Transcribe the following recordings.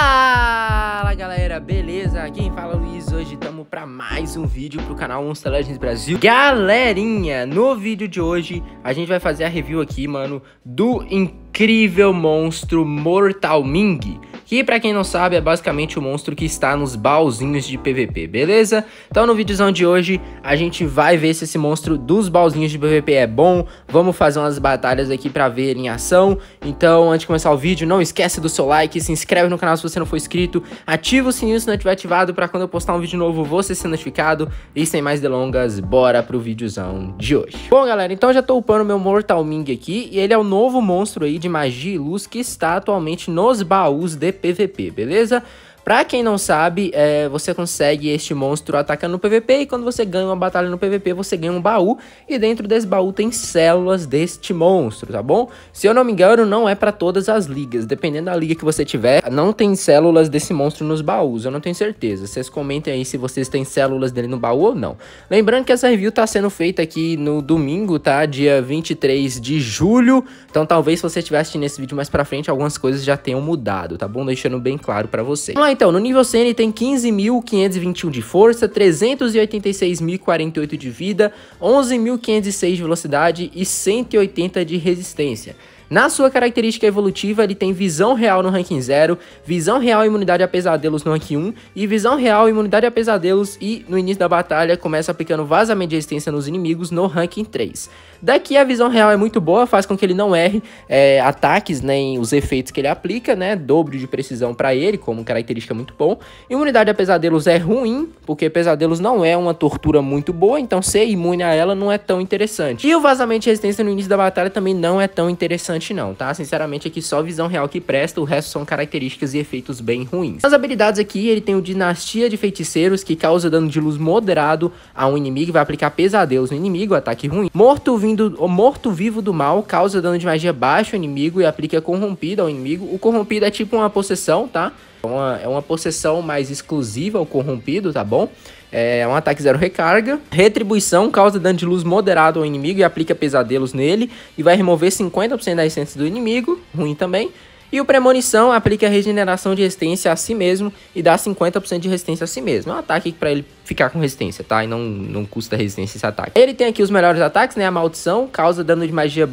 Fala galera, beleza? Quem fala é Luiz, hoje estamos para mais um vídeo pro canal Monster Legends Brasil Galerinha, no vídeo de hoje a gente vai fazer a review aqui, mano, do incrível monstro Mortal Ming, que para quem não sabe é basicamente o monstro que está nos baúzinhos de PVP, beleza? Então no vídeozão de hoje a gente vai ver se esse monstro dos baúzinhos de PVP é bom, vamos fazer umas batalhas aqui para ver ele em ação, então antes de começar o vídeo não esquece do seu like, se inscreve no canal se você não for inscrito, ativa o sininho se não estiver ativado para quando eu postar um vídeo novo você ser notificado e sem mais delongas, bora pro vídeozão de hoje. Bom galera, então já tô upando meu Mortal Ming aqui e ele é o novo monstro aí de magia e luz que está atualmente nos baús de PVP, beleza? Pra quem não sabe, é, você consegue este monstro atacando no PVP e quando você ganha uma batalha no PVP, você ganha um baú e dentro desse baú tem células deste monstro, tá bom? Se eu não me engano, não é para todas as ligas, dependendo da liga que você tiver, não tem células desse monstro nos baús, eu não tenho certeza. Vocês comentem aí se vocês têm células dele no baú ou não. Lembrando que essa review tá sendo feita aqui no domingo, tá? Dia 23 de julho, então talvez se você estiver assistindo esse vídeo mais pra frente, algumas coisas já tenham mudado, tá bom? Deixando bem claro para você então, no nível CN tem 15.521 de força, 386.048 de vida, 11.506 de velocidade e 180 de resistência. Na sua característica evolutiva, ele tem visão real no ranking 0, visão real imunidade a pesadelos no ranking 1 um, e visão real imunidade a pesadelos e no início da batalha começa aplicando vazamento de resistência nos inimigos no ranking 3. Daqui a visão real é muito boa, faz com que ele não erre é, ataques nem né, os efeitos que ele aplica, né? Dobro de precisão para ele, como característica muito bom. Imunidade a pesadelos é ruim, porque pesadelos não é uma tortura muito boa, então ser imune a ela não é tão interessante. E o vazamento de resistência no início da batalha também não é tão interessante bastante não, tá? Sinceramente aqui só visão real que presta, o resto são características e efeitos bem ruins. as habilidades aqui, ele tem o Dinastia de Feiticeiros, que causa dano de luz moderado a um inimigo, vai aplicar pesadelos no inimigo, ataque ruim. Morto vindo, morto vivo do mal, causa dano de magia baixo ao inimigo e aplica corrompido ao inimigo. O corrompido é tipo uma possessão, tá? É uma, é uma possessão mais exclusiva ao corrompido, tá bom? É, é um ataque zero recarga. Retribuição causa dano de luz moderado ao inimigo e aplica pesadelos nele. E vai remover 50% da essência do inimigo. Ruim também. E o Premonição aplica regeneração de resistência a si mesmo e dá 50% de resistência a si mesmo. É um ataque para ele ficar com resistência, tá? E não, não custa resistência esse ataque. Ele tem aqui os melhores ataques, né? A Maldição causa dano de magia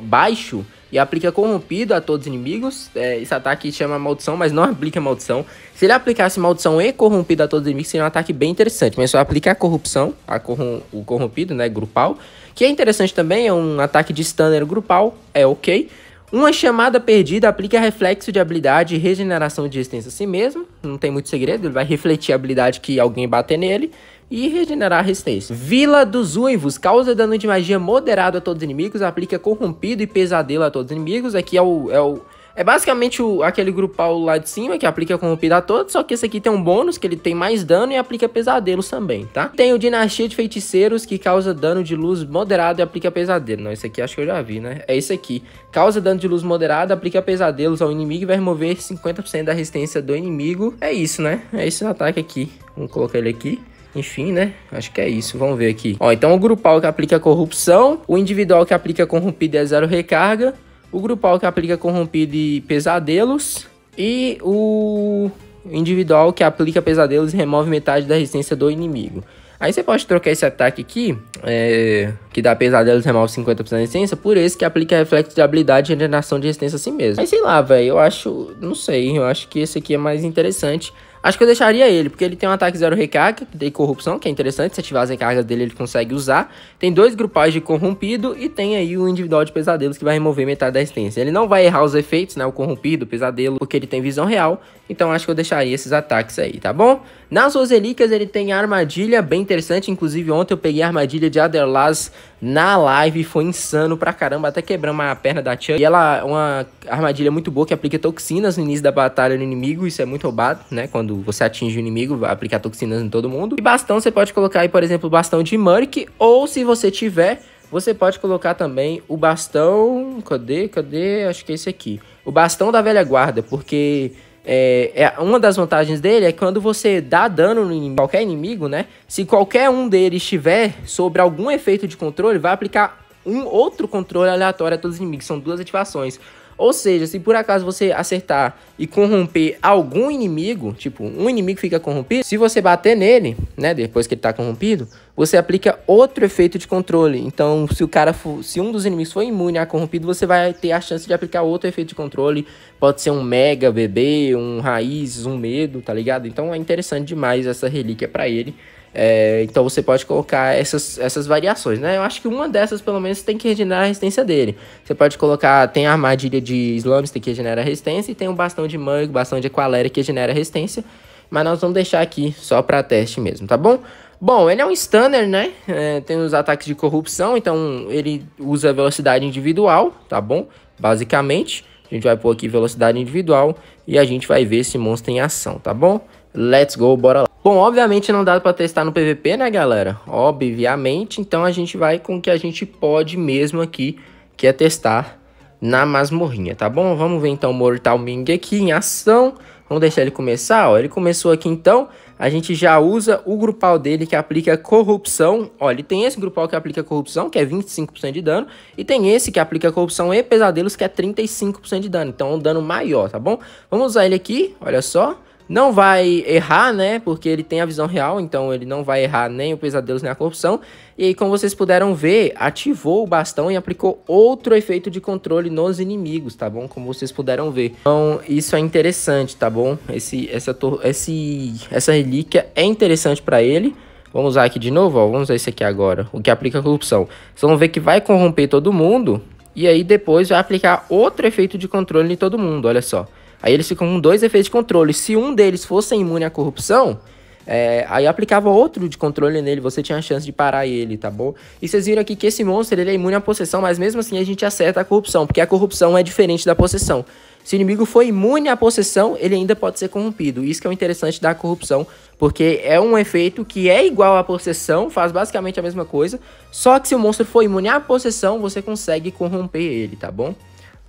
baixo e aplica corrompido a todos os inimigos. É, esse ataque chama maldição, mas não aplica maldição. Se ele aplicasse maldição e corrompido a todos os inimigos, seria um ataque bem interessante. Mas só aplica a corrupção, a corrom o corrompido, né? Grupal. Que é interessante também, é um ataque de stunner grupal, é ok. Uma chamada perdida aplica reflexo de habilidade e regeneração de existência a si mesmo. Não tem muito segredo, ele vai refletir a habilidade que alguém bater nele e regenerar a resistência. Vila dos Uivos causa dano de magia moderado a todos os inimigos, aplica corrompido e pesadelo a todos os inimigos. Aqui é o. É, o, é basicamente o, aquele grupal lá de cima que aplica corrompido a todos, só que esse aqui tem um bônus que ele tem mais dano e aplica pesadelos também, tá? Tem o Dinastia de Feiticeiros que causa dano de luz moderado e aplica pesadelo. Não, esse aqui acho que eu já vi, né? É esse aqui. Causa dano de luz moderado, aplica pesadelos ao inimigo e vai remover 50% da resistência do inimigo. É isso, né? É esse ataque aqui. Vamos colocar ele aqui. Enfim, né? Acho que é isso. Vamos ver aqui. Ó, então o grupal que aplica corrupção, o individual que aplica corrompido é zero recarga, o grupal que aplica corrompido e pesadelos e o individual que aplica pesadelos e remove metade da resistência do inimigo. Aí você pode trocar esse ataque aqui, é, que dá pesadelos e remove 50% da resistência, por esse que aplica reflexo de habilidade e regeneração de resistência assim mesmo. Mas sei lá, velho, eu acho, não sei, eu acho que esse aqui é mais interessante. Acho que eu deixaria ele, porque ele tem um ataque zero recarga de corrupção, que é interessante. Se ativar as recargas dele, ele consegue usar. Tem dois grupais de corrompido e tem aí o individual de pesadelos, que vai remover metade da resistência. Ele não vai errar os efeitos, né? O corrompido, o pesadelo, porque ele tem visão real. Então acho que eu deixaria esses ataques aí, tá bom? Nas Roselicas ele tem armadilha, bem interessante. Inclusive, ontem eu peguei a armadilha de Aderlaz na live, foi insano pra caramba, até quebramos a perna da Chuck. E ela é uma armadilha muito boa que aplica toxinas no início da batalha no inimigo, isso é muito roubado, né? Quando você atinge o inimigo, vai aplicar toxinas em todo mundo. E bastão, você pode colocar aí, por exemplo, bastão de Murk, ou se você tiver... Você pode colocar também o bastão... Cadê? Cadê? Acho que é esse aqui. O bastão da velha guarda, porque é, é, uma das vantagens dele é que quando você dá dano em qualquer inimigo, né? Se qualquer um deles estiver sobre algum efeito de controle, vai aplicar um outro controle aleatório a todos os inimigos. São duas ativações. Ou seja, se por acaso você acertar e corromper algum inimigo, tipo, um inimigo fica corrompido, se você bater nele, né, depois que ele tá corrompido, você aplica outro efeito de controle. Então, se o cara for, se um dos inimigos for imune a corrompido, você vai ter a chance de aplicar outro efeito de controle. Pode ser um mega bebê, um raiz, um medo, tá ligado? Então é interessante demais essa relíquia para ele. É, então você pode colocar essas, essas variações, né? Eu acho que uma dessas, pelo menos, tem que regenerar a resistência dele. Você pode colocar, tem a armadilha de slams que regenera a resistência, e tem um bastão de mangue, bastão de aqualera que regenera a resistência. Mas nós vamos deixar aqui só para teste mesmo, tá bom? Bom, ele é um stunner, né? É, tem os ataques de corrupção, então ele usa velocidade individual, tá bom? Basicamente, a gente vai pôr aqui velocidade individual e a gente vai ver esse monstro em ação, tá bom? Let's go, bora lá. Bom, obviamente não dá para testar no PVP, né, galera? Obviamente, então a gente vai com o que a gente pode mesmo aqui, que é testar na masmorrinha, tá bom? Vamos ver então o Mortal Ming aqui em ação. Vamos deixar ele começar, ó. Ele começou aqui então, a gente já usa o grupal dele que aplica corrupção. Ó, ele tem esse grupal que aplica corrupção, que é 25% de dano, e tem esse que aplica corrupção e pesadelos, que é 35% de dano. Então é um dano maior, tá bom? Vamos usar ele aqui, olha só não vai errar, né? Porque ele tem a visão real, então ele não vai errar nem o pesadelo nem a corrupção. E aí, como vocês puderam ver, ativou o bastão e aplicou outro efeito de controle nos inimigos, tá bom? Como vocês puderam ver. Então, isso é interessante, tá bom? Esse, essa, esse, essa relíquia é interessante para ele. Vamos usar aqui de novo, ó. Vamos usar esse aqui agora. O que aplica a corrupção. Vocês vão ver que vai corromper todo mundo. E aí, depois vai aplicar outro efeito de controle em todo mundo, olha só. Aí eles ficam com dois efeitos de controle. Se um deles fosse imune à corrupção, é, aí aplicava outro de controle nele, você tinha a chance de parar ele, tá bom? E vocês viram aqui que esse monstro ele é imune à possessão, mas mesmo assim a gente acerta a corrupção, porque a corrupção é diferente da possessão. Se o inimigo for imune à possessão, ele ainda pode ser corrompido. Isso que é o interessante da corrupção, porque é um efeito que é igual à possessão, faz basicamente a mesma coisa, só que se o monstro for imune à possessão, você consegue corromper ele, tá bom?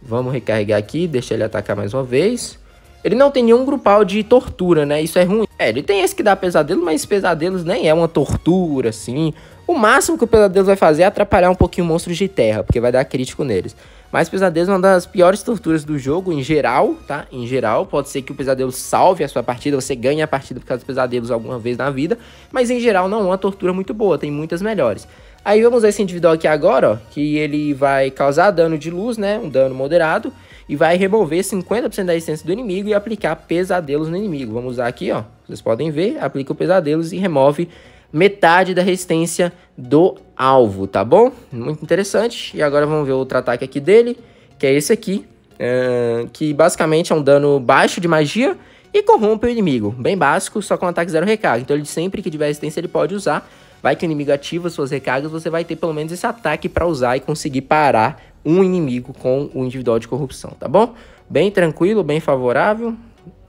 Vamos recarregar aqui, deixa ele atacar mais uma vez. Ele não tem nenhum grupal de tortura, né? Isso é ruim. É, ele tem esse que dá pesadelo, mas pesadelos nem é uma tortura, assim. O máximo que o pesadelo vai fazer é atrapalhar um pouquinho monstros de terra, porque vai dar crítico neles. Mas pesadelos é uma das piores torturas do jogo, em geral, tá? Em geral, pode ser que o pesadelo salve a sua partida, você ganhe a partida por causa dos pesadelos alguma vez na vida, mas em geral não é uma tortura muito boa, tem muitas melhores. Aí vamos ver esse individual aqui agora, ó, que ele vai causar dano de luz, né, um dano moderado, e vai remover 50% da resistência do inimigo e aplicar pesadelos no inimigo. Vamos usar aqui, ó, vocês podem ver, aplica o pesadelos e remove metade da resistência do alvo, tá bom? Muito interessante. E agora vamos ver outro ataque aqui dele, que é esse aqui, uh, que basicamente é um dano baixo de magia e corrompe o inimigo. Bem básico, só com ataque zero recarga. Então ele sempre que tiver resistência ele pode usar, Vai que o inimigo ativa suas recargas, você vai ter pelo menos esse ataque para usar e conseguir parar um inimigo com o individual de corrupção, tá bom? Bem tranquilo, bem favorável.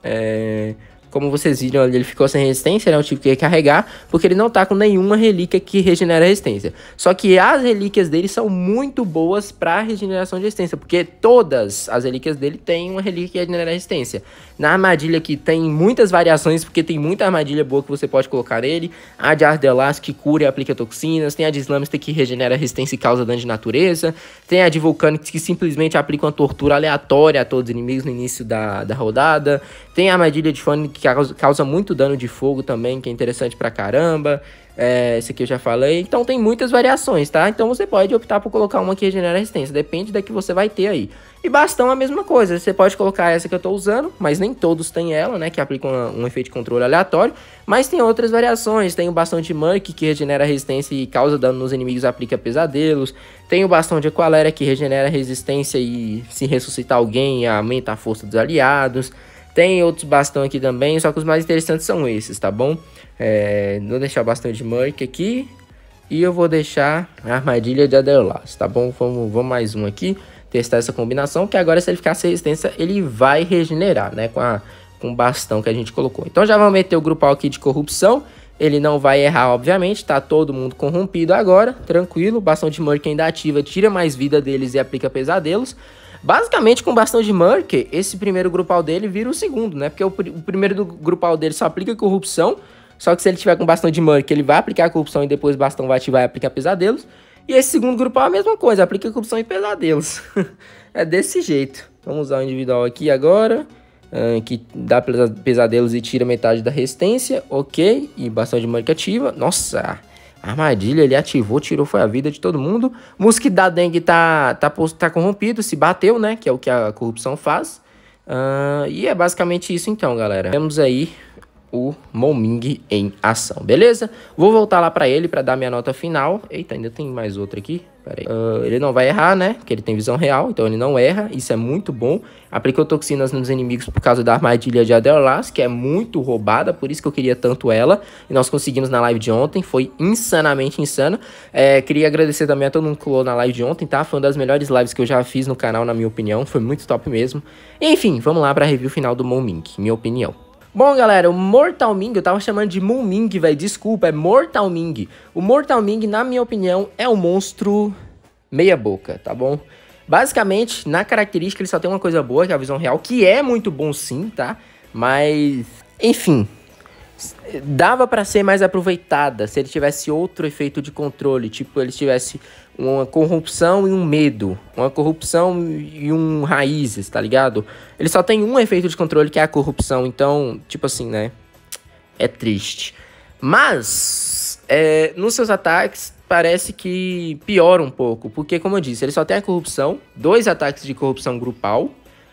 É... Como vocês viram ele ficou sem resistência, ele é né, um tipo que ia carregar, porque ele não tá com nenhuma relíquia que regenera resistência. Só que as relíquias dele são muito boas para regeneração de resistência, porque todas as relíquias dele têm uma relíquia que regenera resistência. Na armadilha que tem muitas variações, porque tem muita armadilha boa que você pode colocar nele. A de Ardelas que cura e aplica toxinas, tem a de Slamster que regenera resistência e causa dano de natureza, tem a de Volcanics que simplesmente aplica uma tortura aleatória a todos os inimigos no início da, da rodada, tem a armadilha de Fanic que causa, causa muito dano de fogo também, que é interessante pra caramba. É, esse aqui eu já falei. Então tem muitas variações, tá? Então você pode optar por colocar uma que regenera resistência. Depende da que você vai ter aí. E bastão a mesma coisa. Você pode colocar essa que eu tô usando, mas nem todos têm ela, né? Que aplica um, um efeito de controle aleatório. Mas tem outras variações. Tem o bastão de Monk, que regenera resistência e causa dano nos inimigos, aplica pesadelos. Tem o bastão de Equalera, que regenera resistência e se ressuscitar alguém, aumenta a força dos aliados. Tem outros bastão aqui também, só que os mais interessantes são esses, tá bom? É, vou deixar o bastão de Merc aqui. E eu vou deixar a armadilha de Adeolas, tá bom? Vamos, vamos mais um aqui, testar essa combinação, que agora se ele ficar sem resistência, ele vai regenerar, né? Com, a, com o bastão que a gente colocou. Então já vamos meter o grupal aqui de corrupção. Ele não vai errar, obviamente, tá todo mundo corrompido agora, tranquilo. bastão de Merc ainda ativa, tira mais vida deles e aplica pesadelos. Basicamente, com o bastão de Murky, esse primeiro grupal dele vira o segundo, né? Porque o, pr o primeiro do grupal dele só aplica corrupção, só que se ele tiver com bastão de Murky, ele vai aplicar a corrupção e depois o bastão vai ativar e aplicar pesadelos. E esse segundo grupal é a mesma coisa, aplica corrupção e pesadelos. é desse jeito. Vamos usar o individual aqui agora, que dá pesadelos e tira metade da resistência, ok. E bastão de Murky ativa, nossa... Armadilha, ele ativou, tirou, foi a vida de todo mundo. Mosquito da dengue tá, tá, tá corrompido, se bateu, né? Que é o que a corrupção faz. Uh, e é basicamente isso então, galera. Temos aí o Moming em ação, beleza? Vou voltar lá para ele para dar minha nota final. Eita, ainda tem mais outra aqui. Pera aí. Uh, ele não vai errar, né? Porque ele tem visão real, então ele não erra. Isso é muito bom. Aplicou toxinas nos inimigos por causa da armadilha de Adelas, que é muito roubada, por isso que eu queria tanto ela. E nós conseguimos na live de ontem, foi insanamente insano. É, queria agradecer também a todo mundo que colou na live de ontem, tá? Foi uma das melhores lives que eu já fiz no canal, na minha opinião. Foi muito top mesmo. Enfim, vamos lá para a review final do Momink, minha opinião. Bom, galera, o Mortal Ming, eu tava chamando de Moon Ming, velho, desculpa, é Mortal Ming. O Mortal Ming, na minha opinião, é um monstro meia boca, tá bom? Basicamente, na característica, ele só tem uma coisa boa, que é a visão real, que é muito bom sim, tá? Mas, enfim, dava para ser mais aproveitada se ele tivesse outro efeito de controle, tipo ele tivesse uma corrupção e um medo, uma corrupção e um raízes, tá ligado? Ele só tem um efeito de controle que é a corrupção, então, tipo assim, né? É triste. Mas, é, nos seus ataques, parece que piora um pouco, porque, como eu disse, ele só tem a corrupção, dois ataques de corrupção grupal.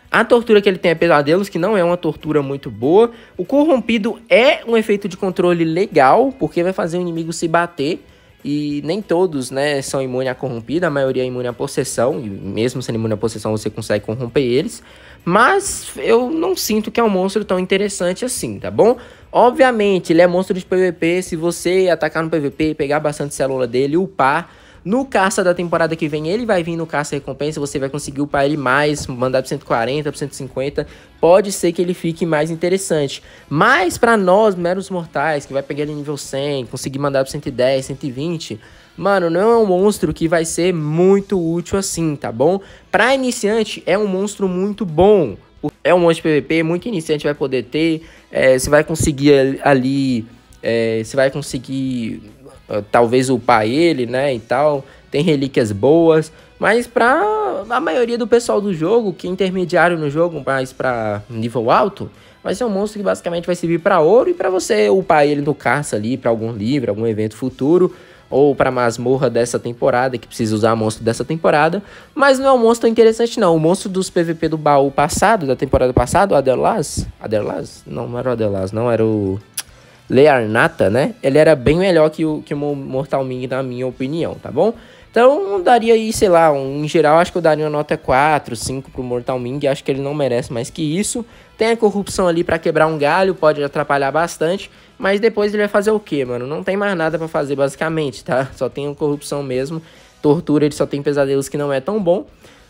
A tortura que ele tem é pesadelos, que não é uma tortura muito boa. O corrompido é um efeito de controle legal, porque vai fazer o inimigo se bater e nem todos, né, são imunes à corrompida, a maioria é imune à possessão, e mesmo sendo imune à possessão, você consegue corromper eles. Mas eu não sinto que é um monstro tão interessante assim, tá bom? Obviamente, ele é monstro de PVP, se você atacar no PVP, pegar bastante célula dele, upar, no caça da temporada que vem, ele vai vir no caça recompensa, você vai conseguir upar ele mais, mandar pro 140, pro 150, pode ser que ele fique mais interessante. Mas para nós, meros mortais, que vai pegar ele nível 100, conseguir mandar pro 110, 120, mano, não é um monstro que vai ser muito útil assim, tá bom? Para iniciante, é um monstro muito bom. É um monstro de PVP, muito iniciante vai poder ter, é, você vai conseguir ali, é, você vai conseguir talvez ah, talvez upar ele, né, e tal. Tem relíquias boas, mas para a maioria do pessoal do jogo, que é intermediário no jogo, mas para nível alto, vai ser um monstro que basicamente vai servir para ouro e para você upar ele no caça ali para algum livro, algum evento futuro ou para masmorra dessa temporada, que precisa usar monstro dessa temporada, mas não é um monstro interessante não. O monstro dos PVP do baú passado, da temporada passada, o Adelas, Não, não era o Adelas, não era o Learnata, né? Ele era bem melhor que o, que o Mortal Ming, na minha opinião, tá bom? Então, daria aí, sei lá, um, em geral, acho que eu daria uma nota 4, 5 pro Mortal Ming. Acho que ele não merece mais que isso. Tem a corrupção ali para quebrar um galho, pode atrapalhar bastante. Mas depois ele vai fazer o quê, mano? Não tem mais nada para fazer, basicamente, tá? Só tem a corrupção mesmo. Tortura, ele só tem pesadelos que não é tão bom.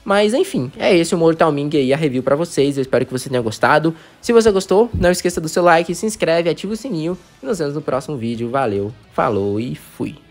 Mas enfim, é esse o Mortal Ming aí, a review para vocês. Eu espero que você tenha gostado. Se você gostou, não esqueça do seu like, se inscreve, ativa o sininho. E nos vemos no próximo vídeo. Valeu, falou e fui.